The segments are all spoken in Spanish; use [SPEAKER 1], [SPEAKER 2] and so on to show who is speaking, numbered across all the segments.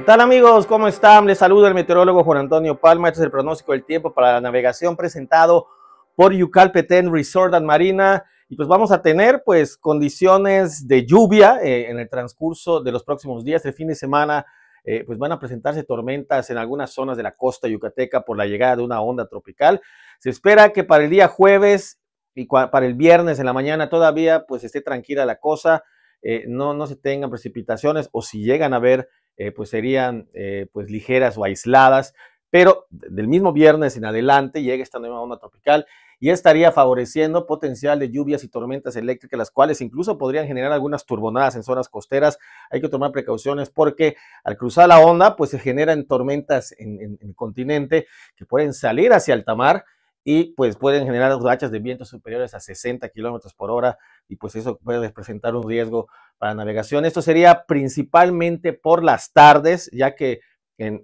[SPEAKER 1] ¿Qué tal amigos? ¿Cómo están? Les saluda el meteorólogo Juan Antonio Palma. Este es el pronóstico del tiempo para la navegación presentado por Yucalpetén Resort and Marina. Y pues vamos a tener pues condiciones de lluvia eh, en el transcurso de los próximos días. El fin de semana eh, pues van a presentarse tormentas en algunas zonas de la costa yucateca por la llegada de una onda tropical. Se espera que para el día jueves y para el viernes en la mañana todavía pues esté tranquila la cosa. Eh, no, no se tengan precipitaciones o si llegan a haber eh, pues serían eh, pues ligeras o aisladas, pero del mismo viernes en adelante llega esta nueva onda tropical y estaría favoreciendo potencial de lluvias y tormentas eléctricas, las cuales incluso podrían generar algunas turbonadas en zonas costeras. Hay que tomar precauciones porque al cruzar la onda, pues se generan tormentas en, en el continente que pueden salir hacia alta mar y pues pueden generar rachas de vientos superiores a 60 kilómetros por hora y pues eso puede representar un riesgo para navegación. Esto sería principalmente por las tardes, ya que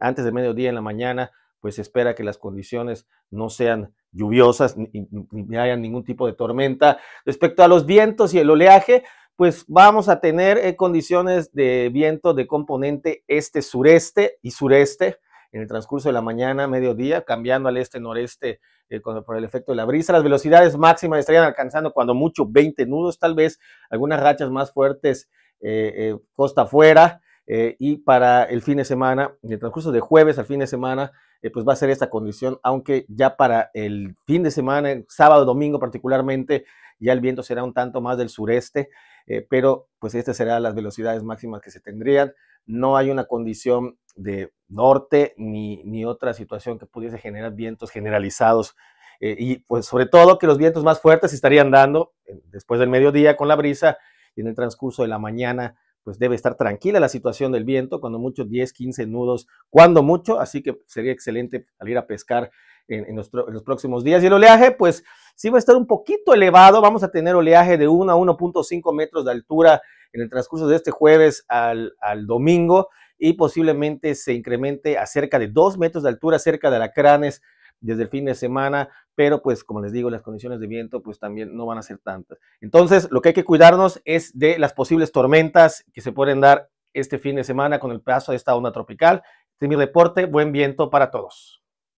[SPEAKER 1] antes de mediodía en la mañana pues se espera que las condiciones no sean lluviosas ni, haya ningún tipo de tormenta. Respecto a los vientos y el oleaje, pues vamos a tener eh, condiciones de viento de componente este-sureste y sureste en el transcurso de la mañana, mediodía, cambiando al este-noreste eh, por el efecto de la brisa. Las velocidades máximas estarían alcanzando cuando mucho 20 nudos, tal vez algunas rachas más fuertes eh, eh, costa afuera. Eh, y para el fin de semana, en el transcurso de jueves al fin de semana, eh, pues va a ser esta condición, aunque ya para el fin de semana, el sábado, domingo particularmente, ya el viento será un tanto más del sureste, eh, pero pues estas serán las velocidades máximas que se tendrían. No hay una condición de norte ni, ni otra situación que pudiese generar vientos generalizados. y pues sobre todo que los vientos más fuertes estarían dando después del mediodía con la brisa y en el transcurso de la mañana pues debe estar tranquila la situación del viento, cuando mucho 10, 15 nudos, cuando mucho, así que sería excelente salir a pescar en, los próximos días. Y el oleaje, pues sí va a estar un poquito elevado, vamos a tener oleaje de 1 a 1.5 metros de altura en el transcurso de este jueves al, domingo y posiblemente se incremente a cerca de 2 metros de altura cerca de cranes desde el fin de semana, pero pues como les digo, las condiciones de viento pues también no van a ser tantas. Entonces, lo que hay que cuidarnos es de las posibles tormentas que se pueden dar este fin de semana con el paso de esta onda tropical. Este es mi reporte, buen viento para todos.